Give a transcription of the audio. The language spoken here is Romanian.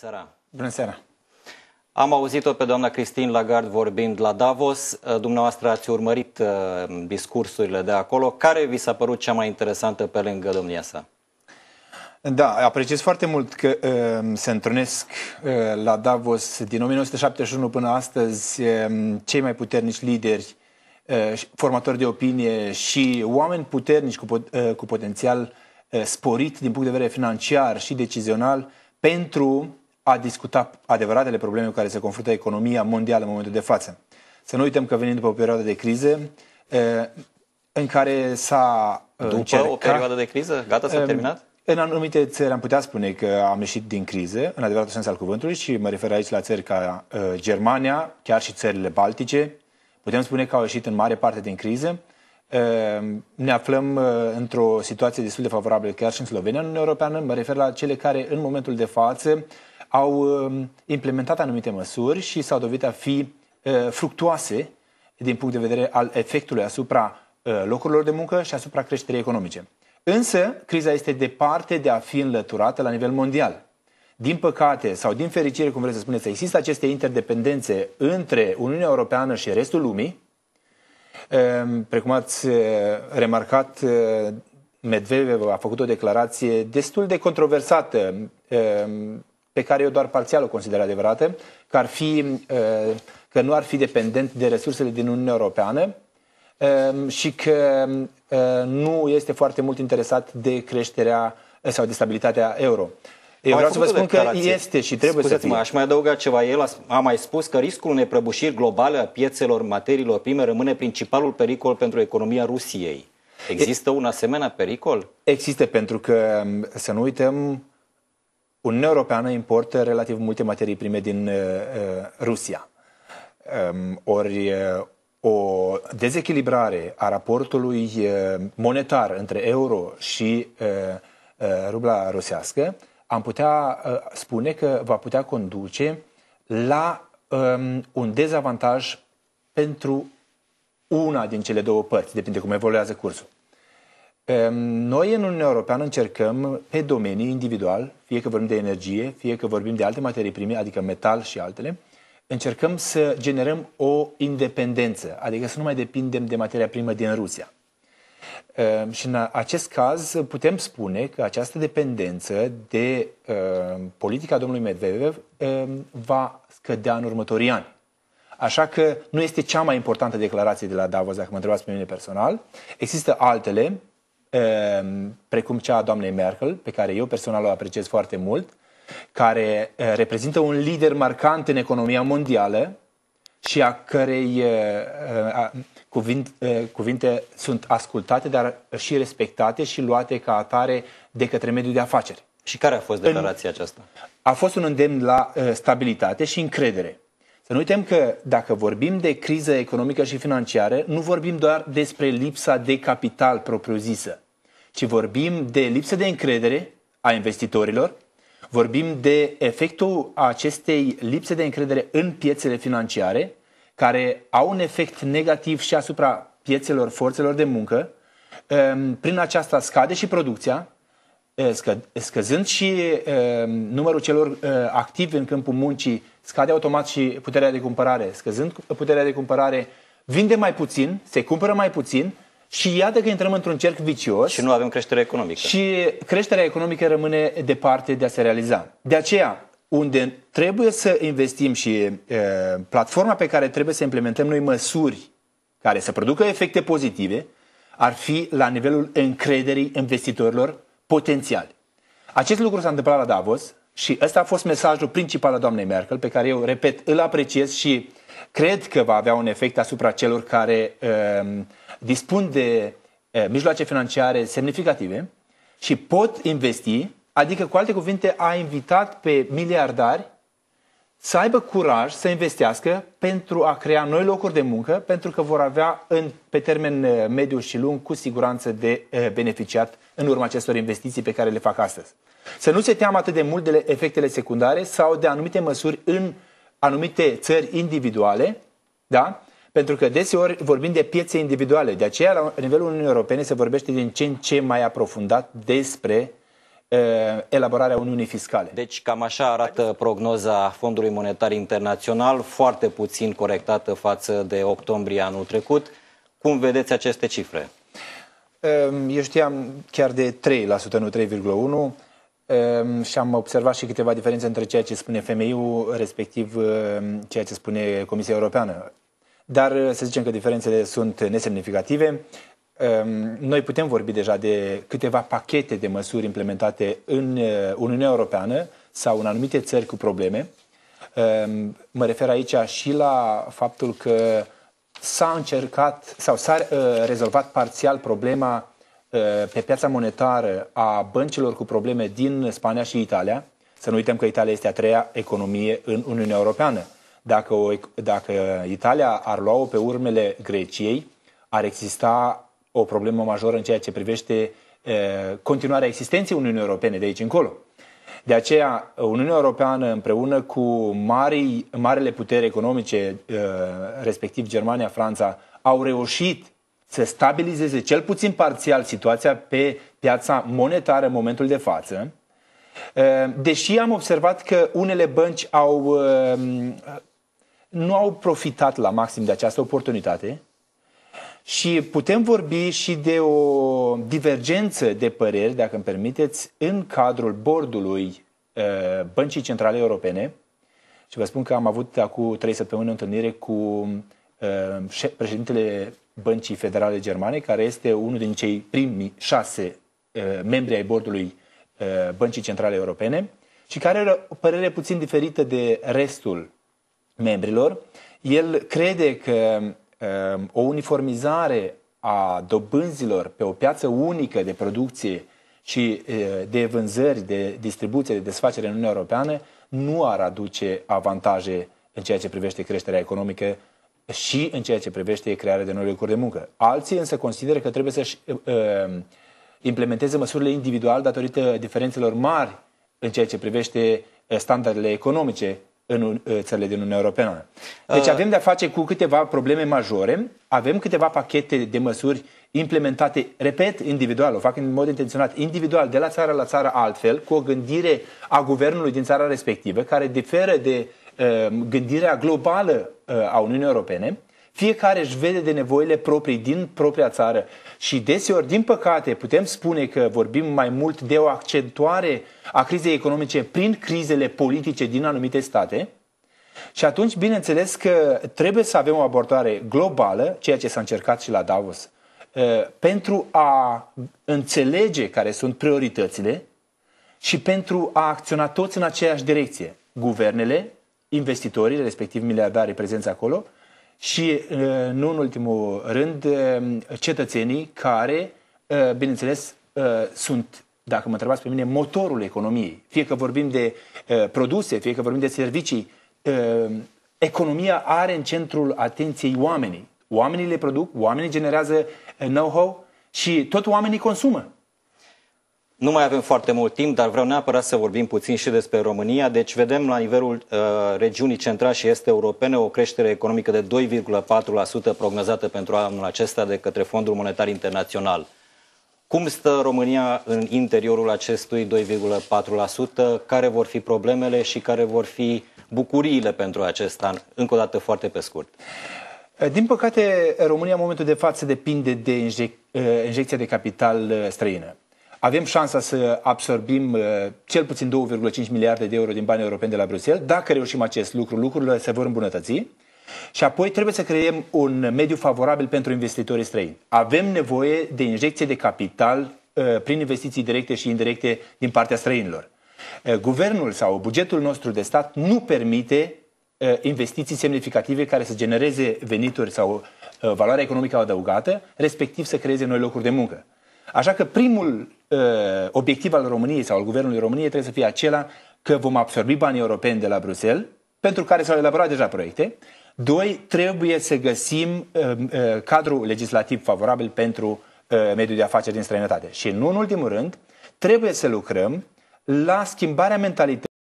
Bună seara! Bună seara! Am auzit-o pe doamna Cristin Lagarde vorbind la Davos. Uh, dumneavoastră ați urmărit uh, discursurile de acolo. Care vi s-a părut cea mai interesantă pe lângă domnia sa? Da, apreciez foarte mult că uh, se întrunesc uh, la Davos din 1971 până astăzi uh, cei mai puternici lideri, uh, formatori de opinie și oameni puternici cu, pot, uh, cu potențial uh, sporit din punct de vedere financiar și decizional pentru a discuta adevăratele probleme cu care se confruntă economia mondială în momentul de față. Să nu uităm că venim după o perioadă de crize în care s-a După încercat, o perioadă de criză? Gata, s-a terminat? În anumite țări am putea spune că am ieșit din crize, în adevăratul sens al cuvântului, și mă refer aici la țări ca Germania, chiar și țările baltice. Putem spune că au ieșit în mare parte din crize. Ne aflăm într-o situație destul de favorabilă chiar și în Slovenia, în Uniunea Europeană. Mă refer la cele care, în momentul de față, au um, implementat anumite măsuri și s-au dovedit a fi uh, fructuoase din punct de vedere al efectului asupra uh, locurilor de muncă și asupra creșterii economice. Însă, criza este departe de a fi înlăturată la nivel mondial. Din păcate sau din fericire, cum vreți să spuneți, există aceste interdependențe între Uniunea Europeană și restul lumii. Um, precum ați uh, remarcat, Medvedev a făcut o declarație destul de controversată um, pe care eu doar parțial o consider adevărată, că, ar fi, uh, că nu ar fi dependent de resursele din Uniunea Europeană um, și că uh, nu este foarte mult interesat de creșterea uh, sau de stabilitatea euro. Eu vreau să vă spun că este și trebuie să fie. Mă, aș mai adăuga ceva. El a, a mai spus că riscul unei prăbușiri globale a piețelor materiilor prime rămâne principalul pericol pentru economia Rusiei. Există e... un asemenea pericol? Există, pentru că, să nu uităm, Uniunea Europeană importă relativ multe materii prime din uh, uh, Rusia. Um, ori uh, o dezechilibrare a raportului uh, monetar între euro și uh, uh, rubla rusească am putea uh, spune că va putea conduce la um, un dezavantaj pentru una din cele două părți, depinde cum evoluează cursul. Noi în Uniunea Europeană încercăm pe domenii individual, fie că vorbim de energie, fie că vorbim de alte materii prime, adică metal și altele, încercăm să generăm o independență, adică să nu mai depindem de materia primă din Rusia. Și în acest caz putem spune că această dependență de politica domnului Medvedev va scădea în următorii ani. Așa că nu este cea mai importantă declarație de la Davos, dacă mă întrebați pe mine personal. Există altele Ehm, precum cea a doamnei Merkel, pe care eu personal o apreciez foarte mult, care eh, reprezintă un lider marcant în economia mondială și a cărei eh, eh, cuvinte, sunt ascultate, dar și respectate și luate ca atare de către mediul de afaceri. Și care a fost declarația în, aceasta? A fost un îndemn la stabilitate și încredere. Să nu uităm că dacă vorbim de criză economică și financiară, nu vorbim doar despre lipsa de capital propriu-zisă, ci vorbim de lipsă de încredere a investitorilor, vorbim de efectul acestei lipse de încredere în piețele financiare, care au un efect negativ și asupra piețelor forțelor de muncă. Ehm, prin aceasta scade și producția, eh, scăzând și ehm, numărul celor eh, activi în câmpul muncii, scade automat și puterea de cumpărare. Scăzând puterea de cumpărare, vinde mai puțin, se cumpără mai puțin și iată că intrăm într-un cerc vicios. Și nu avem creștere economică. Și creșterea economică rămâne departe de a se realiza. De aceea, unde trebuie să investim și e, platforma pe care trebuie să implementăm noi măsuri care să producă efecte pozitive, ar fi la nivelul încrederii investitorilor potențiali. Acest lucru s-a întâmplat la Davos și ăsta a fost mesajul principal al doamnei Merkel, pe care eu, repet, îl apreciez și uh, Cred că va avea un efect asupra celor care uh, dispun de uh, mijloace financiare semnificative și pot investi, adică cu alte cuvinte a invitat pe miliardari să aibă curaj să investească pentru a crea noi locuri de muncă, pentru că vor avea în, pe termen eh, mediu și lung cu siguranță de eh, beneficiat în urma acestor investiții pe care le fac astăzi. Să nu se teamă atât de mult de efectele secundare sau de anumite măsuri în uh, anumite țări individuale, da? pentru că deseori vorbim de piețe individuale. De aceea, la nivelul Uniunii Europene se vorbește din ce în ce mai aprofundat despre elaborarea Uniunii Fiscale. Deci cam așa arată prognoza Fondului Monetar Internațional, foarte puțin corectată față de octombrie anul trecut. Cum vedeți aceste cifre? Ehm, eu știam chiar de 3%, nu Ehm, și am observat și câteva diferențe între ceea ce spune Femeiu, respectiv ehm, ceea ce spune Comisia Europeană. Dar eh, să zicem că diferențele sunt nesemnificative. Ehm, noi putem vorbi deja de câteva pachete de măsuri implementate în eh, Uniunea Europeană sau în anumite țări cu probleme. Mă refer aici și la faptul că s-a încercat sau s-a eh, rezolvat parțial problema Eh, pe piața monetară a băncilor cu probleme din Spania și Italia. Să nu uităm că Italia este a treia economie în Uniunea Europeană. Dacă, o, dacă Italia ar lua-o pe urmele Greciei, ar exista o problemă majoră în ceea ce privește eh, continuarea existenței Uniunii Europene de aici încolo. De aceea, Uniunea Europeană împreună cu mari, marele putere economice, eh, respectiv Germania, Franța, au reușit să stabilizeze cel puțin parțial situația pe piața monetară în momentul de față, ehm, deși am observat că unele bănci au, ehm, nu au profitat la maxim de această oportunitate și putem vorbi și de o divergență de păreri, dacă îmi permiteți, în cadrul bordului ehm, Băncii Centrale Europene și vă spun că am avut acum trei săptămâni o întâlnire cu președintele Băncii Federale Germane, care este unul din cei primi șase eh, membri ai bordului eh, Băncii Centrale Europene și care are o părere puțin diferită de restul membrilor. El crede că eh, o uniformizare a dobânzilor pe o piață unică de producție și de vânzări, de distribuție, de desfacere în Uniunea Europeană nu ar aduce avantaje în ceea ce privește creșterea economică și în ceea ce privește crearea de noi locuri de muncă. Alții însă consideră că trebuie să-și uh, uh implementeze măsurile individual datorită diferențelor mari în ceea ce privește uh, standardele economice în uh, țările din Uniunea Europeană. Deci avem de-a face cu câteva probleme majore, avem câteva pachete de măsuri implementate, repet, individual, o fac în mod intenționat, individual, de la țară la țară altfel, cu o gândire a guvernului din țara respectivă, care diferă de uh, Ehm, gândirea globală eh, a Uniunii Europene, fiecare își vede de nevoile proprii din propria țară și deseori, din păcate, putem spune că vorbim mai mult de o accentuare a crizei economice prin crizele politice din anumite state, și atunci, bineînțeles că trebuie să avem o abordare globală, ceea ce s-a încercat și la Davos, eh, pentru a înțelege care sunt prioritățile și pentru a acționa toți în aceeași direcție. Guvernele, investitorii, respectiv miliardarii prezenți acolo, și, uh, nu în ultimul rând, uh, cetățenii care, uh, bineînțeles, sunt, dacă mă întrebați pe mine, motorul economiei. Fie că vorbim de produse, fie că vorbim de servicii, economia are în centrul atenției oamenii. Oamenii le produc, oamenii generează know-how și tot oamenii consumă. Nu mai avem foarte mult timp, dar vreau neapărat să vorbim puțin și despre România. Deci vedem la nivelul uh, regiunii central și este europene o creștere economică de 2,4% prognozată pentru anul acesta de către Fondul Monetar Internațional. Cum stă România în interiorul acestui 2,4%? Care vor fi problemele și care vor fi bucuriile pentru acest an? Încă o dată foarte pe scurt. Uh, din păcate, România în momentul de față depinde de injec- uh, injecția de capital uh, străină avem șansa să absorbim uh, cel puțin 2,5 miliarde de euro din bani europeni de la Bruxelles. Dacă reușim acest lucru, lucrurile se vor îmbunătăți. Și apoi trebuie să creăm un mediu favorabil pentru investitorii străini. Avem nevoie de injecție de capital uh, prin investiții directe și indirecte din partea străinilor. Uh, guvernul sau bugetul nostru de stat nu permite investiții semnificative care să genereze venituri sau valoare economică adăugată, respectiv să creeze noi locuri de muncă. Așa că primul Uh, obiectiv al României sau al Guvernului României trebuie să fie acela că vom absorbi banii europeni de la Bruxelles, pentru care s-au elaborat deja proiecte. Doi, trebuie să găsim uh, uh, cadrul legislativ favorabil pentru mediul de afaceri din străinătate. Și nu în ultimul rând, trebuie să lucrăm la schimbarea mentalității.